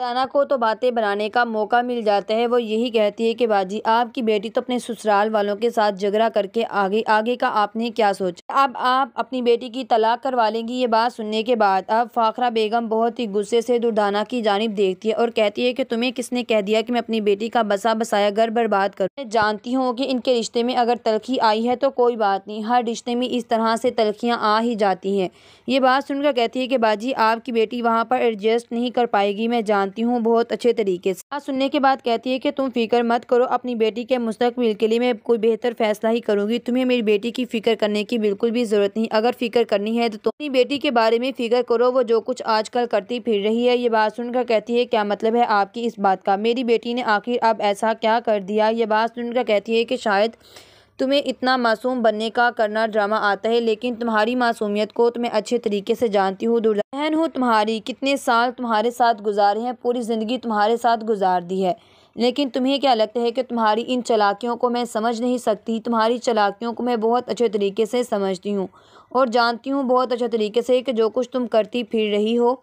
राना को तो बातें बनाने का मौका मिल जाता है वो यही कहती है कि बाजी आपकी बेटी तो अपने ससुराल वालों के साथ झगड़ा करके आगे आगे का आपने क्या सोचा अब आप, अपनी बेटी की तलाक करवा लेंगी ये बात सुनने के बाद अब फाखरा बेगम बहुत ही गुस्से से दुर्दाना की जानब देखती है और कहती है कि तुम्हें किसने कह दिया कि मैं अपनी बेटी का बसा बसाया घर बर्बाद करूँ मैं जानती हूँ कि इनके रिश्ते में अगर तलखी आई है तो कोई बात नहीं हर रिश्ते में इस तरह से तलखियाँ आ ही जाती हैं ये बात सुनकर कहती है कि बाजी आपकी बेटी वहाँ पर एडजस्ट नहीं कर पाएगी मैं जान जानती हूँ बहुत अच्छे तरीके से बात हाँ, सुनने के बाद कहती है कि तुम फिक्र मत करो अपनी बेटी के मुस्तकबिल के लिए मैं कोई बेहतर फैसला ही करूँगी तुम्हें मेरी बेटी की फिक्र करने की बिल्कुल भी ज़रूरत नहीं अगर फिक्र करनी है तो तुम अपनी बेटी के बारे में फिक्र करो वो जो कुछ आजकल करती फिर रही है ये बात सुनकर कहती है क्या मतलब है आपकी इस बात का मेरी बेटी ने आखिर अब ऐसा क्या कर दिया ये बात सुनकर कहती है कि शायद तुम्हें इतना मासूम बनने का करना ड्रामा आता है लेकिन तुम्हारी मासूमियत को तो मैं अच्छे तरीके से जानती हूँ दूर बहन हूँ तुम्हारी कितने साल तुम्हारे साथ गुजारे हैं पूरी ज़िंदगी तुम्हारे साथ गुजार दी है लेकिन तुम्हें क्या लगता है कि तुम्हारी इन चलाकियों को मैं समझ नहीं सकती तुम्हारी चलाकियों को मैं बहुत अच्छे तरीके से समझती हूँ और जानती हूँ बहुत अच्छे तरीके से कि जो कुछ तुम करती फिर रही हो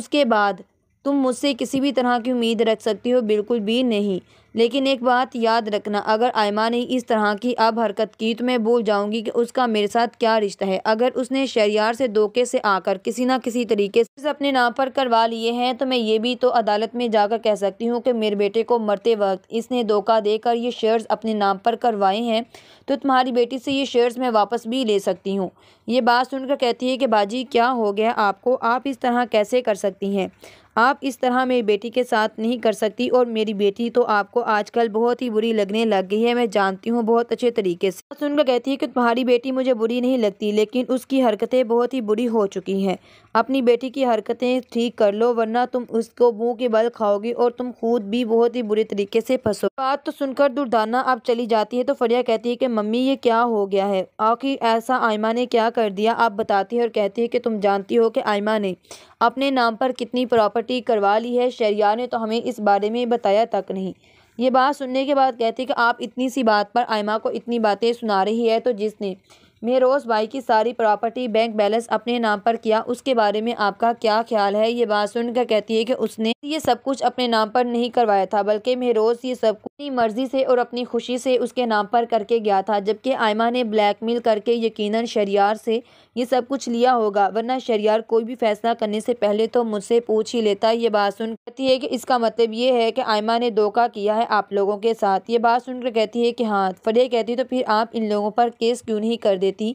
उसके बाद तुम मुझसे किसी भी तरह की उम्मीद रख सकती हो बिल्कुल भी नहीं लेकिन एक बात याद रखना अगर आयमा ने इस तरह की अब हरकत की तो मैं भूल जाऊंगी कि उसका मेरे साथ क्या रिश्ता है अगर उसने शहरियार से धोखे से आकर किसी ना किसी तरीके से अपने नाम पर करवा लिए हैं तो मैं ये भी तो अदालत में जाकर कह सकती हूँ कि मेरे बेटे को मरते वक्त इसने धोखा देकर ये शेयर्स अपने नाम पर करवाए हैं तो तुम्हारी बेटी से ये शेयर्स मैं वापस भी ले सकती हूँ ये बात सुनकर कहती है कि बाजी क्या हो गया आपको आप इस तरह कैसे कर सकती हैं आप इस तरह मेरी बेटी के साथ नहीं कर सकती और मेरी बेटी तो आपको आजकल बहुत ही बुरी लगने लग गई है मैं जानती हूँ बहुत अच्छे तरीके से सुनकर कहती है कि तुम्हारी बेटी मुझे बुरी नहीं लगती लेकिन उसकी हरकतें बहुत ही बुरी हो चुकी हैं अपनी बेटी की हरकतें ठीक कर लो वरना तुम उसको मुँह के बल खाओगी और तुम खुद भी बहुत ही बुरे तरीके से फंसो बात तो सुनकर दुर्दाना अब चली जाती है तो फरिया कहती है कि मम्मी ये क्या हो गया है आखिर ऐसा आयमा ने क्या कर दिया आप बताती है और कहती है कि तुम जानती हो कि आयमा ने अपने नाम पर कितनी प्रॉपर्टी करवा ली है शहरियार ने तो हमें इस बारे में बताया तक नहीं ये बात सुनने के बाद कहती कि आप इतनी सी बात पर आयमा को इतनी बातें सुना रही है तो जिसने रोज़ भाई की सारी प्रॉपर्टी बैंक बैलेंस अपने नाम पर किया उसके बारे में आपका क्या ख्याल है ये बात सुनकर कहती है कि उसने ये सब कुछ अपने नाम पर नहीं करवाया था बल्कि रोज़ ये सब कुछ अपनी मर्जी से और अपनी खुशी से उसके नाम पर करके गया था जबकि आयमा ने ब्लैकमेल करके यकीनन शरियार से ये सब कुछ लिया होगा वरना शरियार कोई भी फैसला करने से पहले तो मुझसे पूछ ही लेता ये बात सुन कहती है कि इसका मतलब ये है कि आयमा ने धोखा किया है आप लोगों के साथ ये बात सुनकर कहती है कि हाँ फरिया कहती है तो फिर आप इन लोगों पर केस क्यों नहीं कर देते थी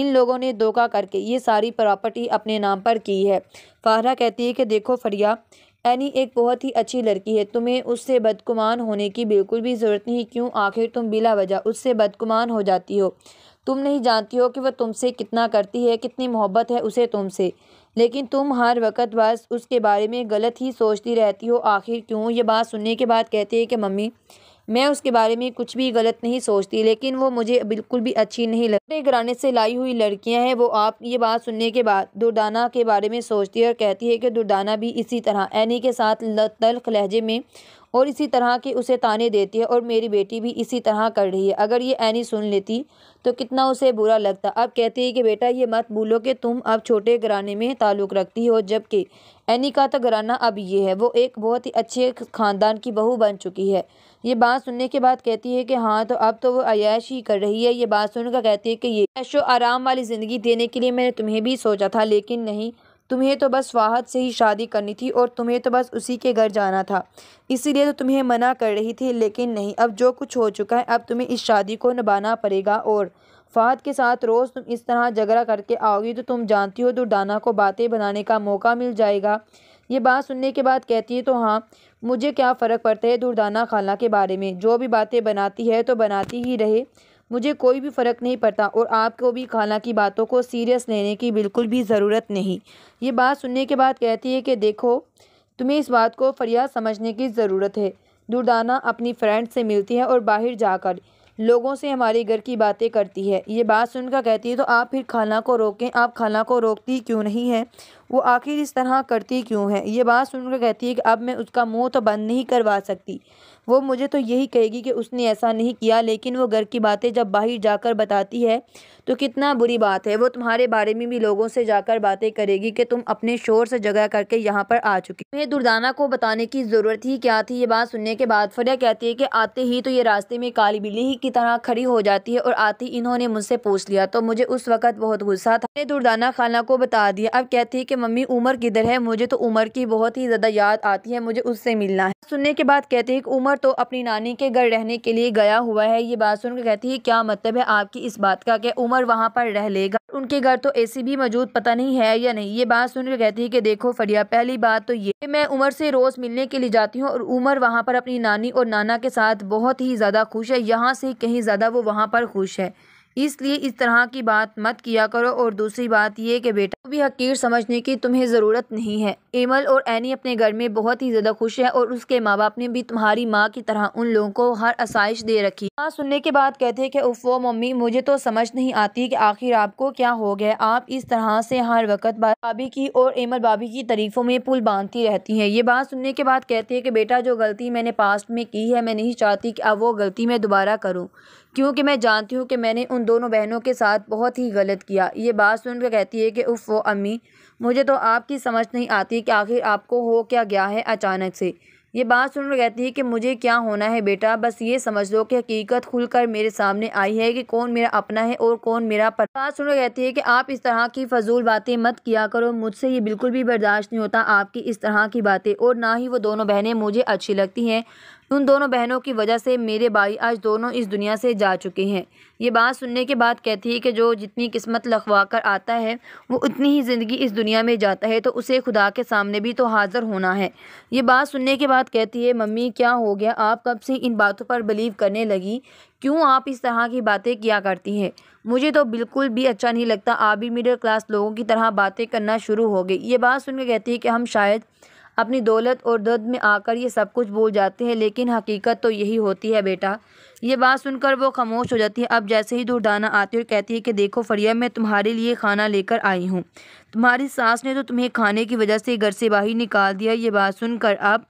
इन लोगों ने धोखा करके ये सारी प्रॉपर्टी अपने नाम पर की है फाहरा कहती है कि देखो फरिया एनी एक बहुत ही अच्छी लड़की है तुम्हें उससे बदकुमान होने की बिल्कुल भी ज़रूरत नहीं क्यों आखिर तुम बिला वजह उससे बदकुमान हो जाती हो तुम नहीं जानती हो कि वह तुमसे कितना करती है कितनी मोहब्बत है उसे तुमसे लेकिन तुम हर वक्त बस उसके बारे में गलत ही सोचती रहती हो आखिर क्यों ये बात सुनने के बाद कहती है कि मम्मी मैं उसके बारे में कुछ भी गलत नहीं सोचती लेकिन वो मुझे बिल्कुल भी अच्छी नहीं लगती घराने से लाई हुई लड़कियां हैं वो आप ये बात सुनने के बाद दुर्दाना के बारे में सोचती है और कहती है कि दुर्दाना भी इसी तरह एनी के साथ तल्ख लहजे में और इसी तरह के उसे ताने देती है और मेरी बेटी भी इसी तरह कर रही है अगर ये एनी सुन लेती तो कितना उसे बुरा लगता अब कहती है कि बेटा ये मत भूलो कि तुम अब छोटे घराने में ताल्लुक़ रखती हो जबकि एनी का तो घराना अब ये है वो एक बहुत ही अच्छे ख़ानदान की बहू बन चुकी है ये बात सुनने के बाद कहती है कि हाँ तो अब तो वो अयाश ही कर रही है ये बात सुनकर कहती है कि ये ऐशो आराम वाली ज़िंदगी देने के लिए मैंने तुम्हें भी सोचा था लेकिन नहीं तुम्हें तो बस वाहद से ही शादी करनी थी और तुम्हें तो बस उसी के घर जाना था इसीलिए तो तुम्हें मना कर रही थी लेकिन नहीं अब जो कुछ हो चुका है अब तुम्हें इस शादी को निभाना पड़ेगा और फात के साथ रोज़ तुम इस तरह झगड़ा करके आओगी तो तुम जानती हो दुर्दाना को बातें बनाने का मौका मिल जाएगा ये बात सुनने के बाद कहती है तो हाँ मुझे क्या फ़र्क पड़ता है दुर्दाना खाला के बारे में जो भी बातें बनाती है तो बनाती ही रहे मुझे कोई भी फ़र्क नहीं पड़ता और आपको भी खाला की बातों को सीरियस लेने की बिल्कुल भी ज़रूरत नहीं ये बात सुनने के बाद कहती है कि देखो तुम्हें इस बात को फरियाद समझने की ज़रूरत है दुर्दाना अपनी फ्रेंड से मिलती है और बाहर जाकर लोगों से हमारे घर की बातें करती है ये बात सुनकर कहती है तो आप फिर खाना को रोकें आप खाना को रोकती क्यों नहीं है वो आखिर इस तरह करती क्यों है ये बात सुनकर कहती है कि अब मैं उसका मुंह तो बंद नहीं करवा सकती वो मुझे तो यही कहेगी कि उसने ऐसा नहीं किया लेकिन वो घर की बातें जब बाहर जाकर बताती है तो कितना बुरी बात है वो तुम्हारे बारे में भी लोगों से जाकर बातें करेगी कि तुम अपने शोर से जगह करके यहाँ पर आ चुकी मैं दुर्दाना को बताने की ज़रूरत ही क्या थी ये बात सुनने के बाद फरिया कहती है कि आते ही तो ये रास्ते में काली बिल्ली ही की तरह खड़ी हो जाती है और आते ही इन्होंने मुझसे पूछ लिया तो मुझे उस वक्त बहुत गुस्सा था मैंने दुर्दाना खाना को बता दिया अब कहती है कि मम्मी उम्र किधर है मुझे तो उम्र की बहुत ही ज़्यादा याद आती है मुझे उससे मिलना है सुनने के बाद कहती है कि उमर तो अपनी नानी के घर रहने के लिए गया हुआ है ये बात सुनकर कहती है क्या मतलब है आपकी इस बात का कि उमर वहाँ पर रह लेगा उनके घर तो एसी भी मौजूद पता नहीं है या नहीं ये बात सुनकर कहती है कि देखो फरिया पहली बात तो ये मैं उमर से रोज मिलने के लिए जाती हूँ और उमर वहाँ पर अपनी नानी और नाना के साथ बहुत ही ज़्यादा खुश है यहाँ से कहीं ज़्यादा वो वहाँ पर खुश है इसलिए इस तरह की बात मत किया करो और दूसरी बात ये कि बेटा भी हकीर समझने की तुम्हें ज़रूरत नहीं है एमल और एनी अपने घर में बहुत ही ज़्यादा खुश है और उसके माँ बाप ने भी तुम्हारी माँ की तरह उन लोगों को हर आसाइश दे रखी माँ सुनने के बाद कहते हैं कि उफ वो मम्मी मुझे तो समझ नहीं आती कि आखिर आपको क्या हो गया आप इस तरह से हर वक्त भाभी की और एमल भाभी की तारीफों में पुल बांधती रहती हैं ये बात सुनने के बाद कहती है कि बेटा जो गलती मैंने पास्ट में की है मैं नहीं चाहती कि अब वो गलती मैं दोबारा करूँ क्योंकि मैं जानती हूँ कि मैंने उन दोनों बहनों के साथ बहुत ही गलत किया ये बात सुनकर कहती है कि उफ वो अम्मी मुझे तो आपकी समझ नहीं आती कि आखिर आपको हो क्या गया है अचानक से ये बात सुनकर कहती है कि मुझे क्या होना है बेटा बस ये समझ लो कि हकीकत खुलकर मेरे सामने आई है कि कौन मेरा अपना है और कौन मेरा पर बात सुनकर कहती है कि आप इस तरह की फजूल बातें मत किया करो मुझसे ये बिल्कुल भी बर्दाश्त नहीं होता आपकी इस तरह की बातें और ना ही वो दोनों बहनें मुझे अच्छी लगती हैं उन दोनों बहनों की वजह से मेरे भाई आज दोनों इस दुनिया से जा चुके हैं ये बात सुनने के बाद कहती है कि जो जितनी किस्मत लखवा कर आता है वो उतनी ही ज़िंदगी इस दुनिया में जाता है तो उसे खुदा के सामने भी तो हाज़िर होना है ये बात सुनने के बाद कहती है मम्मी क्या हो गया आप कब से इन बातों पर बिलीव करने लगी क्यों आप इस तरह की बातें किया करती हैं मुझे तो बिल्कुल भी अच्छा नहीं लगता आप भी मिडिल क्लास लोगों की तरह बातें करना शुरू हो गई ये बात सुनकर कहती है कि हम शायद अपनी दौलत और दर्द में आकर ये सब कुछ भूल जाते हैं लेकिन हकीकत तो यही होती है बेटा ये बात सुनकर वो खामोश हो जाती है अब जैसे ही दुरदाना आती है और कहती है कि देखो फरिया मैं तुम्हारे लिए खाना लेकर आई हूँ तुम्हारी सास ने तो तुम्हें खाने की वजह से घर से बाहर निकाल दिया ये बात सुनकर अब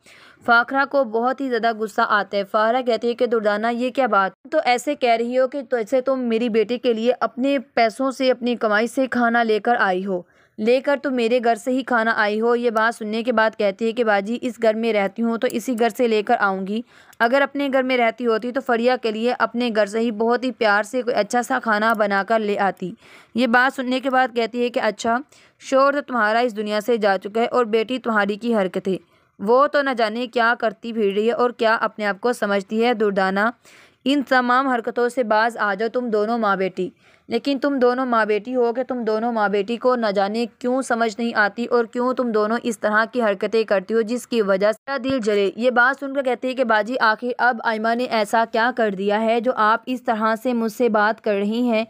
फाखरा को बहुत ही ज़्यादा गुस्सा आता है फाखरा कहती है कि दुर्दाना ये क्या बात तो ऐसे कह रही हो कि तो ऐसे तुम तो मेरी बेटी के लिए अपने पैसों से अपनी कमाई से खाना लेकर आई हो लेकर तुम तो मेरे घर से ही खाना आई हो ये बात सुनने के बाद कहती है कि बाजी इस घर में रहती हूँ तो इसी घर से लेकर आऊँगी अगर अपने घर में रहती होती तो फरिया के लिए अपने घर से ही बहुत ही प्यार से कोई अच्छा सा खाना बनाकर ले आती ये बात सुनने के बाद कहती है कि अच्छा शोर तो तुम्हारा इस दुनिया से जा चुका है और बेटी तुम्हारी की हरकतें वो तो न जाने क्या करती फिर रही है और क्या अपने आप को समझती है दुर्दाना इन तमाम हरकतों से बाज आ जाओ तुम दोनों माँ बेटी लेकिन तुम दोनों माँ बेटी हो कि तुम दोनों माँ बेटी को न जाने क्यों समझ नहीं आती और क्यों तुम दोनों इस तरह की हरकतें करती हो जिसकी वजह से दिल जले ये बात सुनकर कहती है कि बाजी आखिर अब आयमा ने ऐसा क्या कर दिया है जो आप इस तरह से मुझसे बात कर रही हैं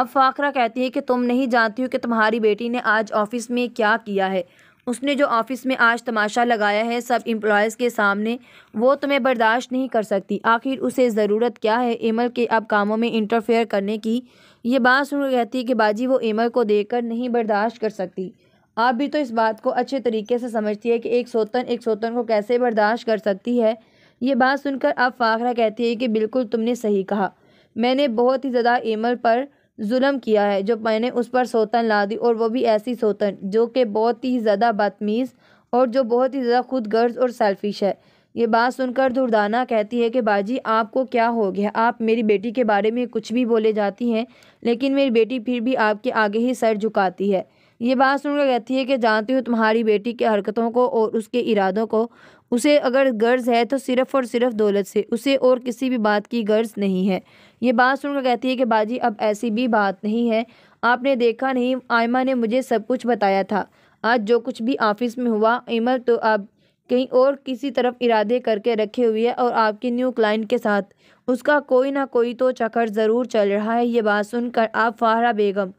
अब फाखरा कहती है कि तुम नहीं जानती हो कि तुम्हारी बेटी ने आज ऑफिस में क्या किया है उसने जो ऑफिस में आज तमाशा लगाया है सब एम्प्लॉयज़ के सामने वो तुम्हें बर्दाश्त नहीं कर सकती आखिर उसे ज़रूरत क्या है एमल के अब कामों में इंटरफेयर करने की ये बात सुन कहती कि बाजी वो एमल को देखकर नहीं बर्दाश्त कर सकती आप भी तो इस बात को अच्छे तरीके से समझती है कि एक सोतन एक सोतन को कैसे बर्दाश्त कर सकती है ये बात सुनकर अब फ़ाखरा कहती है कि बिल्कुल तुमने सही कहा मैंने बहुत ही ज़्यादा एमल पर जुल्म किया है जब मैंने उस पर सोतन ला दी और वो भी ऐसी सोतन जो कि बहुत ही ज़्यादा बदतमीज़ और जो बहुत ही ज़्यादा खुद गर्ज और सेल्फिश है ये बात सुनकर दुर्दाना कहती है कि बाजी आपको क्या हो गया आप मेरी बेटी के बारे में कुछ भी बोले जाती हैं लेकिन मेरी बेटी फिर भी आपके आगे ही सर झुकाती है ये बात सुनकर कहती है कि जानती हूँ तुम्हारी बेटी के हरकतों को और उसके इरादों को उसे अगर गर्ज है तो सिर्फ़ और सिर्फ दौलत से उसे और किसी भी बात की गर्ज नहीं है ये बात सुनकर कहती है कि बाजी अब ऐसी भी बात नहीं है आपने देखा नहीं आयमा ने मुझे सब कुछ बताया था आज जो कुछ भी ऑफिस में हुआ इमल तो अब कहीं और किसी तरफ इरादे करके रखे हुए है और आपकी न्यू क्लाइंट के साथ उसका कोई ना कोई तो चक्कर ज़रूर चल रहा है ये बात सुनकर आप फाहरा बेगम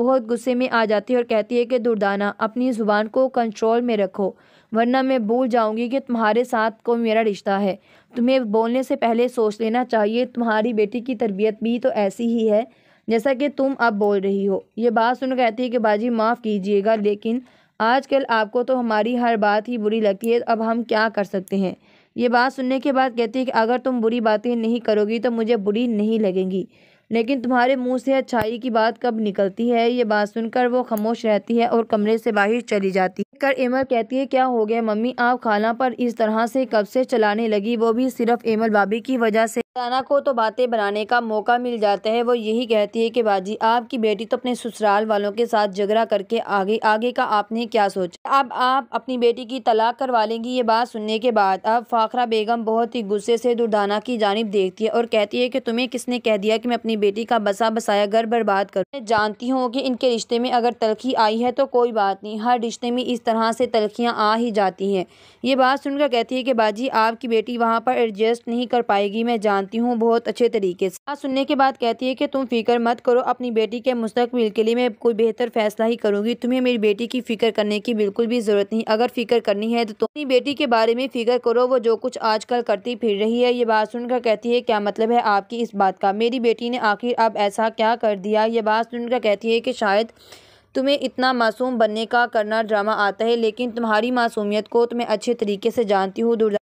बहुत गुस्से में आ जाती है और कहती है कि दुर्दाना अपनी ज़ुबान को कंट्रोल में रखो वरना मैं भूल जाऊँगी कि तुम्हारे साथ को मेरा रिश्ता है तुम्हें बोलने से पहले सोच लेना चाहिए तुम्हारी बेटी की तरबियत भी तो ऐसी ही है जैसा कि तुम अब बोल रही हो ये बात सुन कहती है कि बाजी माफ़ कीजिएगा लेकिन आजकल आपको तो हमारी हर बात ही बुरी लगती है अब हम क्या कर सकते हैं ये बात सुनने के बाद कहती है कि अगर तुम बुरी बातें नहीं करोगी तो मुझे बुरी नहीं लगेंगी लेकिन तुम्हारे मुंह से अच्छाई की बात कब निकलती है ये बात सुनकर वो खामोश रहती है और कमरे से बाहर चली जाती है कर एमल कहती है क्या हो गया मम्मी आप खाना पर इस तरह से कब से चलाने लगी वो भी सिर्फ एमल बाबी की वजह से राना को तो बातें बनाने का मौका मिल जाता है वो यही कहती है कि बाजी आपकी बेटी तो अपने ससुराल वालों के साथ झगड़ा करके आगे आगे का आपने क्या सोचा अब आप अपनी बेटी की तलाक करवा लेंगी ये बात सुनने के बाद अब फाखरा बेगम बहुत ही गुस्से से दुर्दाना की जानब देखती है और कहती है कि तुम्हें किसने कह दिया कि मैं अपनी बेटी का बसा बसाया घर बर्बाद करूँ मैं जानती हूँ कि इनके रिश्ते में अगर तलखी आई है तो कोई बात नहीं हर रिश्ते में इस तरह से तलखियाँ आ ही जाती हैं ये बात सुनकर कहती है कि बाजी आपकी बेटी वहाँ पर एडजस्ट नहीं कर पाएगी मैं जानती जानती हूँ बहुत अच्छे तरीके से बात हाँ, सुनने के बाद कहती है कि तुम फिक्र मत करो अपनी बेटी के मुस्तकबिल के लिए मैं कोई बेहतर फैसला ही करूँगी तुम्हें मेरी बेटी की फिक्र करने की बिल्कुल भी ज़रूरत नहीं अगर फिक्र करनी है तो तुम अपनी बेटी के बारे में फिक्र करो वो जो कुछ कल करती फिर रही है ये बात सुनकर कहती है क्या मतलब है आपकी इस बात का मेरी बेटी ने आखिर अब ऐसा क्या कर दिया ये बात सुनकर कहती है कि शायद तुम्हें इतना मासूम बनने का करना ड्रामा आता है लेकिन तुम्हारी मासूमियत को तुम्हें तो अच्छे तरीके से जानती हूँ